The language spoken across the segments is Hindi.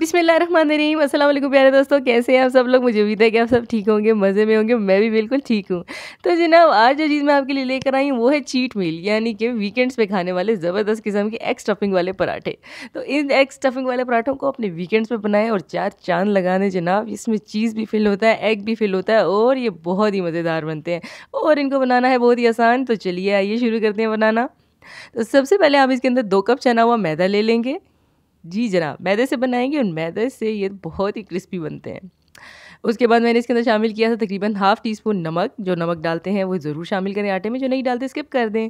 बिसमीम असल प्यारे दोस्तों कैसे हैं आप सब लोग मुझे उम्मीद है कि आप सब ठीक होंगे मज़े में होंगे मैं भी बिल्कुल ठीक हूँ तो जनाब आज जो चीज़ मैं आपके लिए लेकर आई हूँ वो है चीट मील यानी कि वीकेंड्स पे खाने वाले ज़बरदस्त किस्म के एग स्टफिंग वाले पराठे तो इन एग स्टफिंग वाले पराठों को अपने वीकेंड्स पर बनाएं और चार चांद लगाने जनाब इसमें चीज़ भी फिल होता है एग भी फिल होता है और ये बहुत ही मज़ेदार बनते हैं और इनको बनाना है बहुत ही आसान तो चलिए आइए शुरू करते हैं बनाना तो सबसे पहले आप इसके अंदर दो कप चना हुआ मैदा ले लेंगे जी जना मैदे से बनाएंगे और मैदे से ये बहुत ही क्रिस्पी बनते हैं उसके बाद मैंने इसके अंदर शामिल किया था तकरीबन हाफ़ टी स्पून नमक जो नमक डालते हैं वो ज़रूर शामिल करें आटे में जो नहीं डालते स्किप कर दें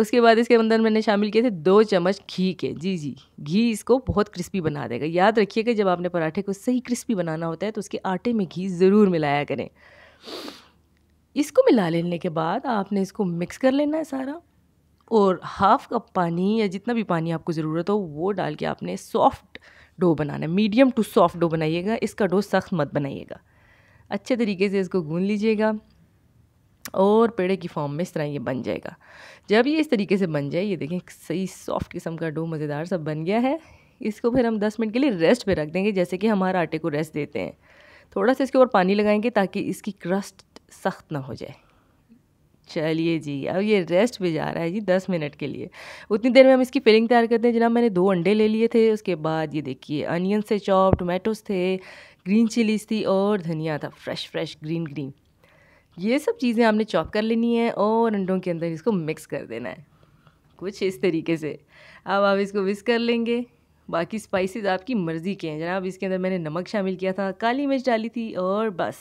उसके बाद इसके अंदर मैंने शामिल किए थे दो चम्मच घी के जी जी घी इसको बहुत क्रिस्पी बना देगा याद रखिएगा जब आपने पराठे को सही क्रिस्पी बनाना होता है तो उसके आटे में घी ज़रूर मिलाया करें इसको मिला लेने के बाद आपने इसको मिक्स कर लेना है सारा और हाफ़ कप पानी या जितना भी पानी आपको ज़रूरत हो वो डाल के आपने सॉफ्ट डो बनाना है मीडियम टू सॉफ्ट डो बनाइएगा इसका डो सख्त मत बनाइएगा अच्छे तरीके से इसको गूँध लीजिएगा और पेड़े की फॉर्म में इस तरह ये बन जाएगा जब ये इस तरीके से बन जाए ये देखें सही सॉफ्ट किस्म का डो मज़ेदार सब बन गया है इसको फिर हम 10 मिनट के लिए रेस्ट पे रख देंगे जैसे कि हमारा आटे को रेस्ट देते हैं थोड़ा सा इसके ऊपर पानी लगाएंगे ताकि इसकी क्रस्ट सख्त ना हो जाए चलिए जी अब ये रेस्ट भी जा रहा है जी दस मिनट के लिए उतनी देर में हम इसकी फिलिंग तैयार करते हैं जनाब मैंने दो अंडे ले लिए थे उसके बाद ये देखिए अनियन से चॉप टोमेटोज थे ग्रीन चिलीज थी और धनिया था फ्रेश फ्रेश ग्रीन ग्रीन ये सब चीज़ें आपने चॉप कर लेनी है और अंडों के अंदर इसको मिक्स कर देना है कुछ इस तरीके से अब आप इसको मिक्स कर लेंगे बाकी स्पाइसेस आपकी मर्ज़ी के हैं जनाब इसके अंदर मैंने नमक शामिल किया था काली मिर्च डाली थी और बस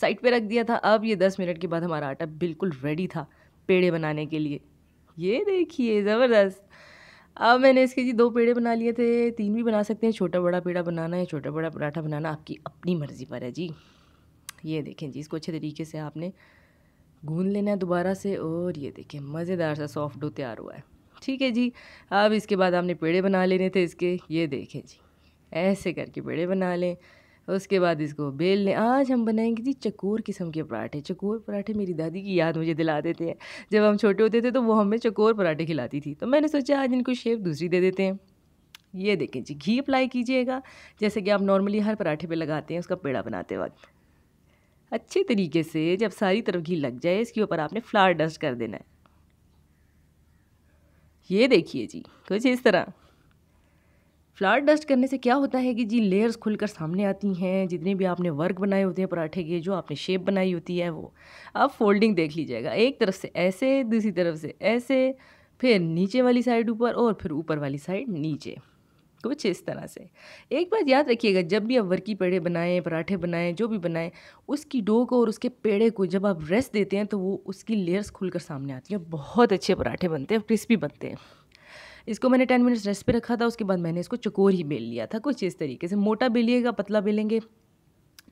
साइड पे रख दिया था अब ये दस मिनट के बाद हमारा आटा बिल्कुल रेडी था पेड़े बनाने के लिए ये देखिए ज़बरदस्त अब मैंने इसके जी दो पेड़े बना लिए थे तीन भी बना सकते हैं छोटा बड़ा पेड़ा बनाना है छोटा बड़ा पराठा बनाना आपकी अपनी मर्ज़ी पर है जी ये देखें जी इसको अच्छे तरीके से आपने गूंद लेना है दोबारा से और ये देखें मज़ेदार सा सॉफ्ट डो तैयार हुआ है ठीक है जी अब इसके बाद आपने पेड़े बना लेने थे इसके ये देखें जी ऐसे करके पेड़े बना लें उसके बाद इसको बेल लें आज हम बनाएंगे जी चकोर किस्म के पराठे चकोर पराठे मेरी दादी की याद मुझे दिला देते हैं जब हम छोटे होते थे तो वो हमें चकोर पराठे खिलाती थी तो मैंने सोचा आज इनको शेप दूसरी दे देते हैं ये देखें जी घी अप्लाई कीजिएगा जैसे कि आप नॉर्मली हर पराठे पर लगाते हैं उसका पेड़ा बनाते वक्त अच्छे तरीके से जब सारी तरफ घी लग जाए इसके ऊपर आपने फ्लावर डस्ट कर देना है ये देखिए जी कुछ इस तरह फ्लावर डस्ट करने से क्या होता है कि जी लेयर्स खुलकर सामने आती हैं जितने भी आपने वर्क बनाए होते हैं पराठे के जो आपने शेप बनाई होती है वो आप फोल्डिंग देख लीजिएगा एक तरफ से ऐसे दूसरी तरफ से ऐसे फिर नीचे वाली साइड ऊपर और फिर ऊपर वाली साइड नीचे कुछ इस तरह से एक बात याद रखिएगा जब भी आप वर्की पेड़े बनाएं पराठे बनाएं जो भी बनाएं उसकी डो को और उसके पेड़े को जब आप रेस्ट देते हैं तो वो उसकी लेयर्स खुलकर सामने आती हैं बहुत अच्छे पराठे बनते हैं क्रिस्पी बनते हैं इसको मैंने टेन मिनट्स रेस्ट पे रखा था उसके बाद मैंने इसको चकोर ही बेल लिया था कुछ इस तरीके से मोटा बेलिएगा पतला बेलेंगे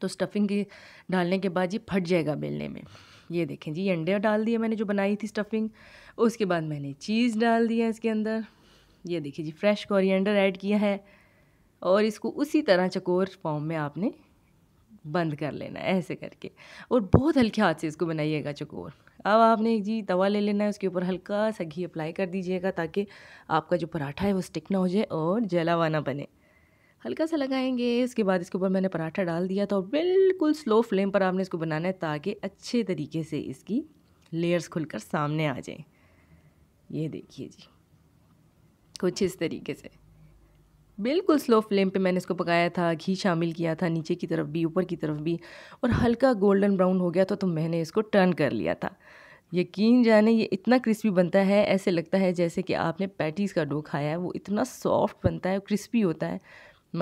तो स्टफिंग के डालने के बाद ये फट जाएगा बेलने में ये देखें जी अंडे डाल दिए मैंने जो बनाई थी स्टफिंग उसके बाद मैंने चीज़ डाल दिया इसके अंदर ये देखिए जी फ्रेश कोरिएंडर ऐड किया है और इसको उसी तरह चकोर फॉर्म में आपने बंद कर लेना है ऐसे करके और बहुत हल्के हाथ से इसको बनाइएगा चकोर अब आपने जी दवा ले लेना है उसके ऊपर हल्का सा घी अप्लाई कर दीजिएगा ताकि आपका जो पराठा है वो स्टिक ना हो जाए और जला हुआ ना बने हल्का सा लगाएंगे इसके बाद इसके ऊपर मैंने पराठा डाल दिया था और बिल्कुल स्लो फ्लेम पर आपने इसको बनाना है ताकि अच्छे तरीके से इसकी लेयर्स खुलकर सामने आ जाए ये देखिए जी कुछ इस तरीके से बिल्कुल स्लो फ्लेम पे मैंने इसको पकाया था घी शामिल किया था नीचे की तरफ भी ऊपर की तरफ भी और हल्का गोल्डन ब्राउन हो गया था तो मैंने इसको टर्न कर लिया था यकीन जाने ये इतना क्रिस्पी बनता है ऐसे लगता है जैसे कि आपने पैटीज़ का डो खाया है वो इतना सॉफ्ट बनता है क्रिस्पी होता है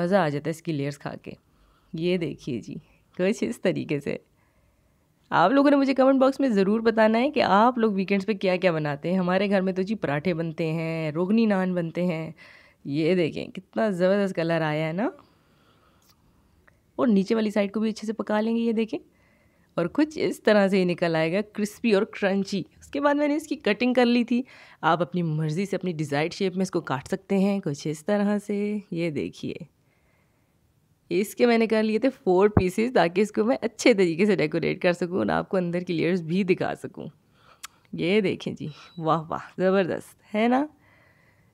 मज़ा आ जाता है इसकी लेयर्स खा के ये देखिए जी कुछ इस तरीके से आप लोगों ने मुझे कमेंट बॉक्स में ज़रूर बताना है कि आप लोग वीकेंड्स पे क्या क्या बनाते हैं हमारे घर में तो जी पराठे बनते हैं रोगनी नान बनते हैं ये देखें कितना ज़बरदस्त कलर आया है ना और नीचे वाली साइड को भी अच्छे से पका लेंगे ये देखें और कुछ इस तरह से ही निकल आएगा क्रिस्पी और क्रंची उसके बाद मैंने इसकी कटिंग कर ली थी आप अपनी मर्ज़ी से अपनी डिजाइड शेप में इसको काट सकते हैं कुछ इस तरह से ये देखिए इसके मैंने कर लिए थे फोर पीसेस ताकि इसको मैं अच्छे तरीके से डेकोरेट कर सकूँ और आपको अंदर की लेयर्स भी दिखा सकूँ ये देखें जी वाह वाह ज़बरदस्त है ना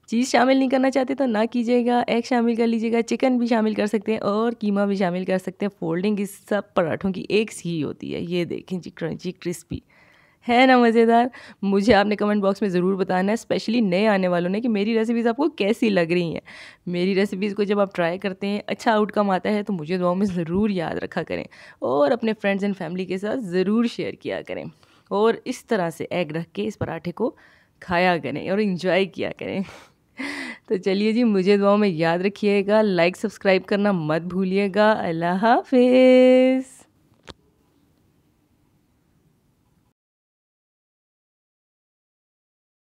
चीज़ शामिल नहीं करना चाहते तो ना कीजिएगा एग शामिल कर लीजिएगा चिकन भी शामिल कर सकते हैं और कीमा भी शामिल कर सकते हैं फोल्डिंग इस सब पराठों की एक सी होती है ये देखें जी क्रंची क्रिस्पी है ना मज़ेदार मुझे आपने कमेंट बॉक्स में ज़रूर बताना है स्पेशली नए आने वालों ने कि मेरी रेसिपीज़ आपको कैसी लग रही हैं मेरी रेसिपीज़ को जब आप ट्राई करते हैं अच्छा आउटकम आता है तो मुझे दुआओं में ज़रूर याद रखा करें और अपने फ्रेंड्स एंड फैमिली के साथ ज़रूर शेयर किया करें और इस तरह से एग रख के इस पराठे को खाया करें और इन्जॉय किया करें तो चलिए जी मुझे दुआओं में याद रखिएगा लाइक सब्सक्राइब करना मत भूलिएगा अल्लाह हाफिज़